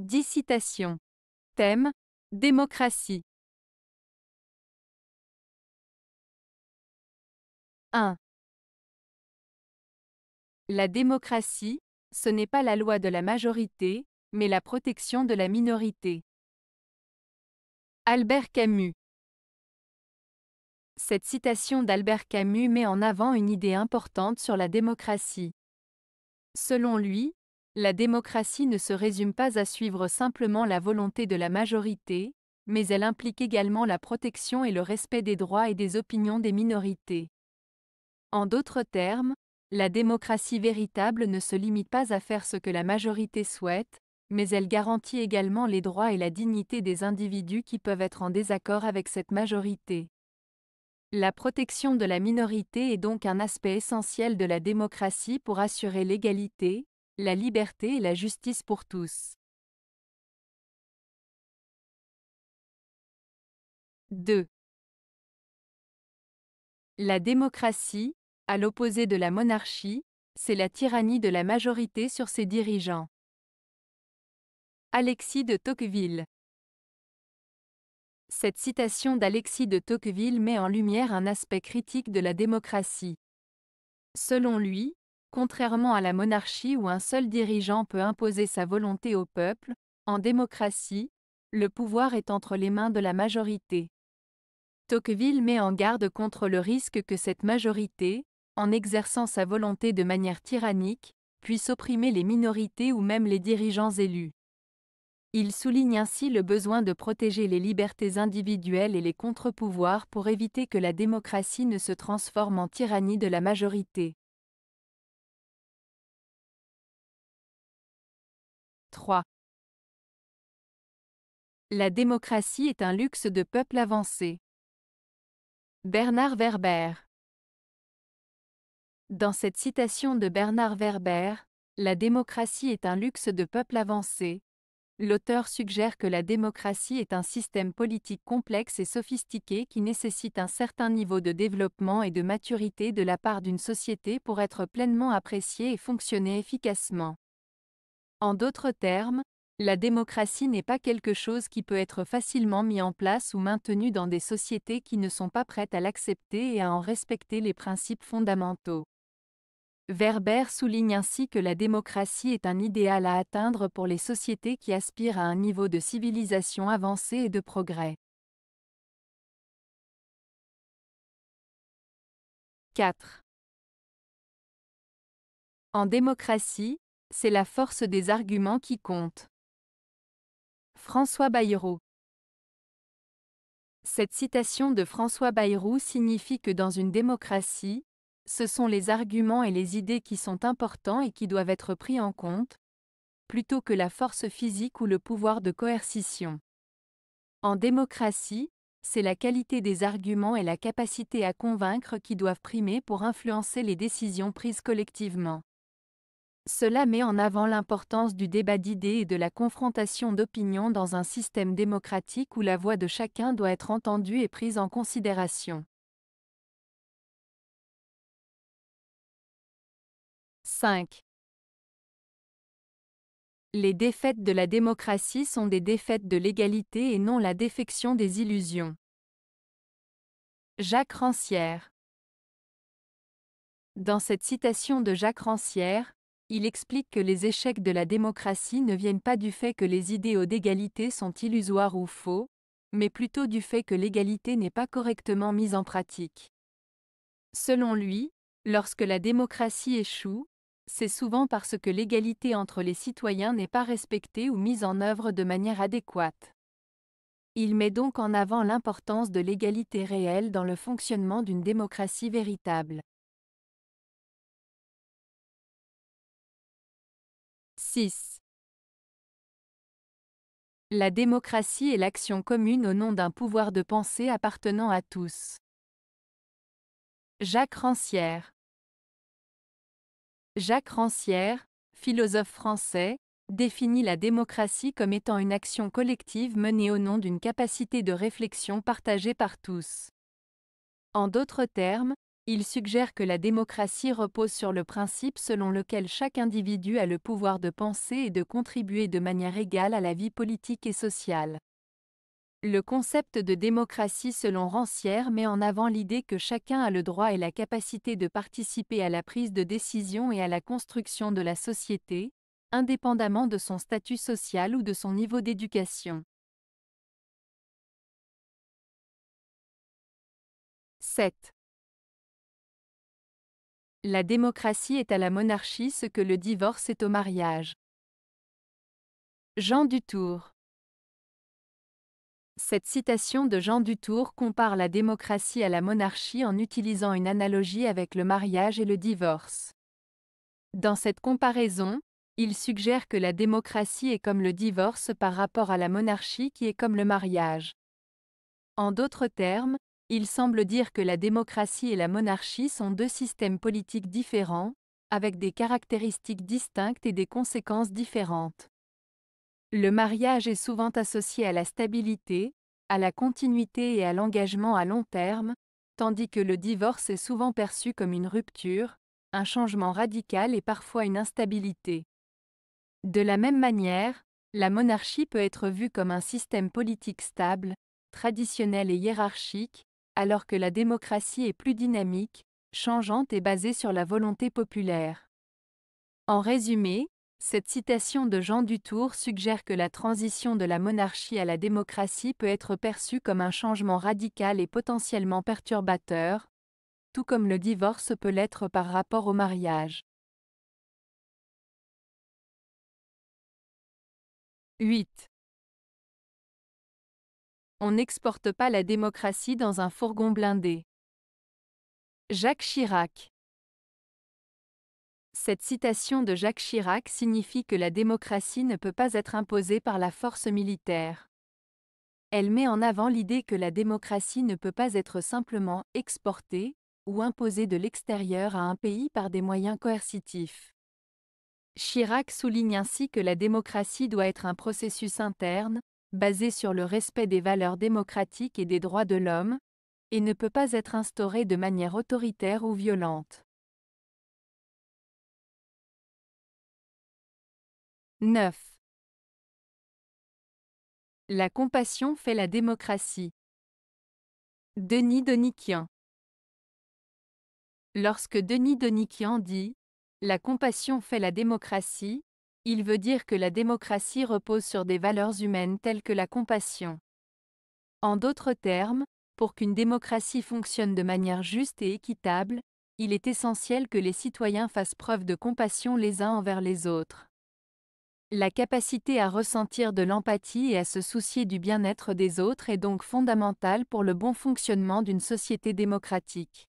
10 citations. Thème Démocratie. 1. La démocratie, ce n'est pas la loi de la majorité, mais la protection de la minorité. Albert Camus. Cette citation d'Albert Camus met en avant une idée importante sur la démocratie. Selon lui, la démocratie ne se résume pas à suivre simplement la volonté de la majorité, mais elle implique également la protection et le respect des droits et des opinions des minorités. En d'autres termes, la démocratie véritable ne se limite pas à faire ce que la majorité souhaite, mais elle garantit également les droits et la dignité des individus qui peuvent être en désaccord avec cette majorité. La protection de la minorité est donc un aspect essentiel de la démocratie pour assurer l'égalité, la liberté et la justice pour tous. 2. La démocratie, à l'opposé de la monarchie, c'est la tyrannie de la majorité sur ses dirigeants. Alexis de Tocqueville Cette citation d'Alexis de Tocqueville met en lumière un aspect critique de la démocratie. Selon lui, Contrairement à la monarchie où un seul dirigeant peut imposer sa volonté au peuple, en démocratie, le pouvoir est entre les mains de la majorité. Tocqueville met en garde contre le risque que cette majorité, en exerçant sa volonté de manière tyrannique, puisse opprimer les minorités ou même les dirigeants élus. Il souligne ainsi le besoin de protéger les libertés individuelles et les contre-pouvoirs pour éviter que la démocratie ne se transforme en tyrannie de la majorité. 3. La démocratie est un luxe de peuple avancé. Bernard Werber Dans cette citation de Bernard Werber, la démocratie est un luxe de peuple avancé. L'auteur suggère que la démocratie est un système politique complexe et sophistiqué qui nécessite un certain niveau de développement et de maturité de la part d'une société pour être pleinement appréciée et fonctionner efficacement. En d'autres termes, la démocratie n'est pas quelque chose qui peut être facilement mis en place ou maintenu dans des sociétés qui ne sont pas prêtes à l'accepter et à en respecter les principes fondamentaux. Verber souligne ainsi que la démocratie est un idéal à atteindre pour les sociétés qui aspirent à un niveau de civilisation avancé et de progrès. 4. En démocratie, c'est la force des arguments qui compte. François Bayrou Cette citation de François Bayrou signifie que dans une démocratie, ce sont les arguments et les idées qui sont importants et qui doivent être pris en compte, plutôt que la force physique ou le pouvoir de coercition. En démocratie, c'est la qualité des arguments et la capacité à convaincre qui doivent primer pour influencer les décisions prises collectivement. Cela met en avant l'importance du débat d'idées et de la confrontation d'opinions dans un système démocratique où la voix de chacun doit être entendue et prise en considération. 5. Les défaites de la démocratie sont des défaites de l'égalité et non la défection des illusions. Jacques Rancière Dans cette citation de Jacques Rancière, il explique que les échecs de la démocratie ne viennent pas du fait que les idéaux d'égalité sont illusoires ou faux, mais plutôt du fait que l'égalité n'est pas correctement mise en pratique. Selon lui, lorsque la démocratie échoue, c'est souvent parce que l'égalité entre les citoyens n'est pas respectée ou mise en œuvre de manière adéquate. Il met donc en avant l'importance de l'égalité réelle dans le fonctionnement d'une démocratie véritable. 6. La démocratie est l'action commune au nom d'un pouvoir de pensée appartenant à tous. Jacques Rancière Jacques Rancière, philosophe français, définit la démocratie comme étant une action collective menée au nom d'une capacité de réflexion partagée par tous. En d'autres termes, il suggère que la démocratie repose sur le principe selon lequel chaque individu a le pouvoir de penser et de contribuer de manière égale à la vie politique et sociale. Le concept de démocratie selon Rancière met en avant l'idée que chacun a le droit et la capacité de participer à la prise de décision et à la construction de la société, indépendamment de son statut social ou de son niveau d'éducation. 7. La démocratie est à la monarchie ce que le divorce est au mariage. Jean Dutour Cette citation de Jean Dutour compare la démocratie à la monarchie en utilisant une analogie avec le mariage et le divorce. Dans cette comparaison, il suggère que la démocratie est comme le divorce par rapport à la monarchie qui est comme le mariage. En d'autres termes, il semble dire que la démocratie et la monarchie sont deux systèmes politiques différents, avec des caractéristiques distinctes et des conséquences différentes. Le mariage est souvent associé à la stabilité, à la continuité et à l'engagement à long terme, tandis que le divorce est souvent perçu comme une rupture, un changement radical et parfois une instabilité. De la même manière, la monarchie peut être vue comme un système politique stable, traditionnel et hiérarchique, alors que la démocratie est plus dynamique, changeante et basée sur la volonté populaire. En résumé, cette citation de Jean Dutour suggère que la transition de la monarchie à la démocratie peut être perçue comme un changement radical et potentiellement perturbateur, tout comme le divorce peut l'être par rapport au mariage. 8. On n'exporte pas la démocratie dans un fourgon blindé. Jacques Chirac Cette citation de Jacques Chirac signifie que la démocratie ne peut pas être imposée par la force militaire. Elle met en avant l'idée que la démocratie ne peut pas être simplement exportée ou imposée de l'extérieur à un pays par des moyens coercitifs. Chirac souligne ainsi que la démocratie doit être un processus interne, basé sur le respect des valeurs démocratiques et des droits de l'homme, et ne peut pas être instauré de manière autoritaire ou violente. 9. La compassion fait la démocratie. Denis Donikian Lorsque Denis Donikian dit ⁇ La compassion fait la démocratie ⁇ il veut dire que la démocratie repose sur des valeurs humaines telles que la compassion. En d'autres termes, pour qu'une démocratie fonctionne de manière juste et équitable, il est essentiel que les citoyens fassent preuve de compassion les uns envers les autres. La capacité à ressentir de l'empathie et à se soucier du bien-être des autres est donc fondamentale pour le bon fonctionnement d'une société démocratique.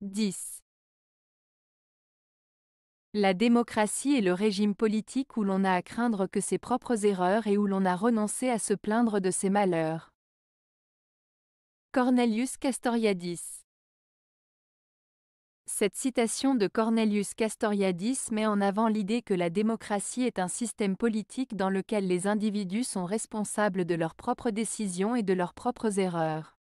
10. La démocratie est le régime politique où l'on a à craindre que ses propres erreurs et où l'on a renoncé à se plaindre de ses malheurs. Cornelius Castoriadis Cette citation de Cornelius Castoriadis met en avant l'idée que la démocratie est un système politique dans lequel les individus sont responsables de leurs propres décisions et de leurs propres erreurs.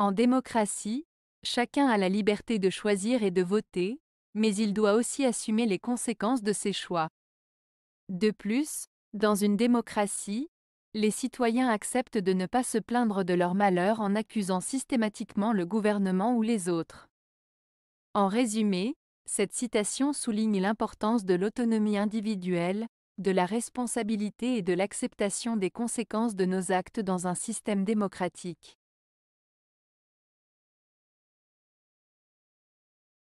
En démocratie, chacun a la liberté de choisir et de voter, mais il doit aussi assumer les conséquences de ses choix. De plus, dans une démocratie, les citoyens acceptent de ne pas se plaindre de leur malheur en accusant systématiquement le gouvernement ou les autres. En résumé, cette citation souligne l'importance de l'autonomie individuelle, de la responsabilité et de l'acceptation des conséquences de nos actes dans un système démocratique.